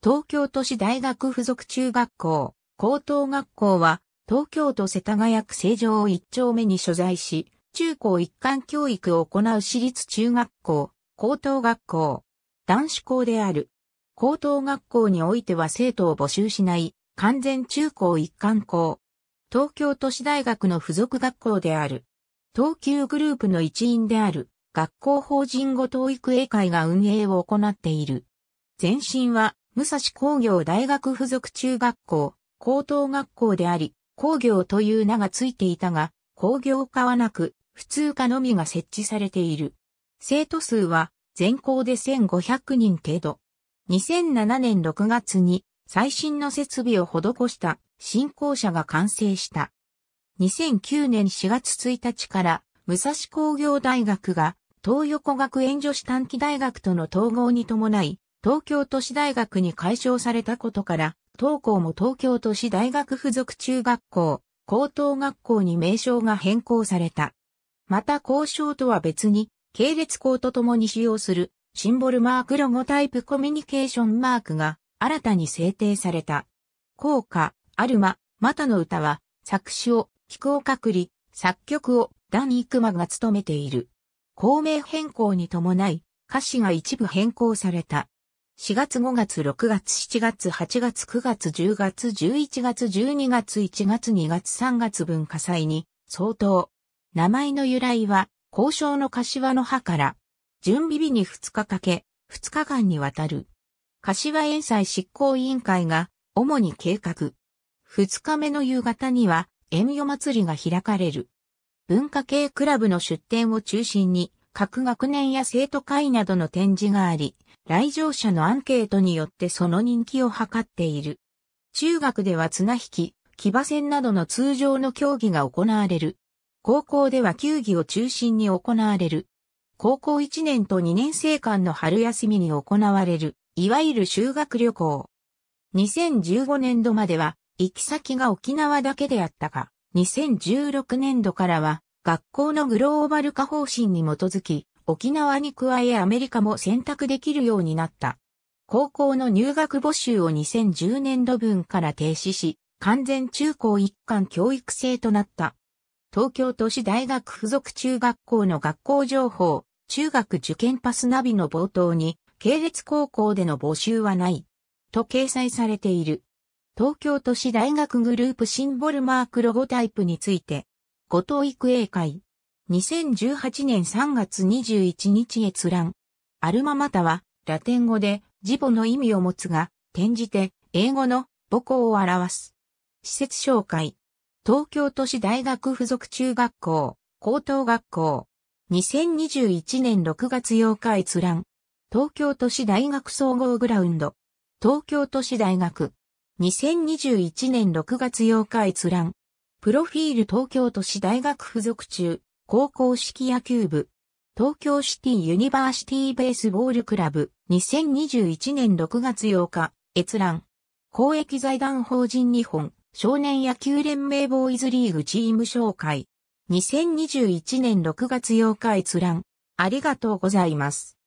東京都市大学附属中学校、高等学校は、東京都世田谷区成城一丁目に所在し、中高一貫教育を行う私立中学校、高等学校、男子校である。高等学校においては生徒を募集しない、完全中高一貫校。東京都市大学の附属学校である。東急グループの一員である、学校法人後等育英会が運営を行っている。前身は、武蔵工業大学附属中学校、高等学校であり、工業という名がついていたが、工業科はなく、普通科のみが設置されている。生徒数は全校で1500人程度。2007年6月に最新の設備を施した新校舎が完成した。2009年4月1日から武蔵工業大学が東横学園女子短期大学との統合に伴い東京都市大学に解消されたことから、当校も東京都市大学附属中学校、高等学校に名称が変更された。また交渉とは別に、系列校と共に使用するシンボルマークロゴタイプコミュニケーションマークが新たに制定された。校歌、アルマ、マタの歌は作詞を、気候隔離、作曲をダン・イクマが務めている。校名変更に伴い、歌詞が一部変更された。4月5月6月7月8月9月10月11月12月1月2月3月分火災に相当。名前の由来は、交渉の柏の葉から、準備日に2日かけ、2日間にわたる。柏園祭執行委員会が、主に計画。2日目の夕方には、園慮祭りが開かれる。文化系クラブの出展を中心に、各学年や生徒会などの展示があり、来場者のアンケートによってその人気を図っている。中学では綱引き、騎馬戦などの通常の競技が行われる。高校では球技を中心に行われる。高校1年と2年生間の春休みに行われる、いわゆる修学旅行。2015年度までは、行き先が沖縄だけであったが、2016年度からは、学校のグローバル化方針に基づき、沖縄に加えアメリカも選択できるようになった。高校の入学募集を2010年度分から停止し、完全中高一貫教育制となった。東京都市大学附属中学校の学校情報、中学受験パスナビの冒頭に、系列高校での募集はない、と掲載されている。東京都市大学グループシンボルマークロゴタイプについて、後藤育英会、2018年3月21日閲覧。アルママタは、ラテン語で、ジボの意味を持つが、転じて、英語の母校を表す。施設紹介。東京都市大学附属中学校、高等学校。2021年6月8日閲覧。東京都市大学総合グラウンド。東京都市大学。2021年6月8日閲覧。プロフィール東京都市大学附属中。高校式野球部、東京シティユニバーシティベースボールクラブ、2021年6月8日、閲覧、公益財団法人日本、少年野球連盟ボーイズリーグチーム紹介、2021年6月8日閲覧、ありがとうございます。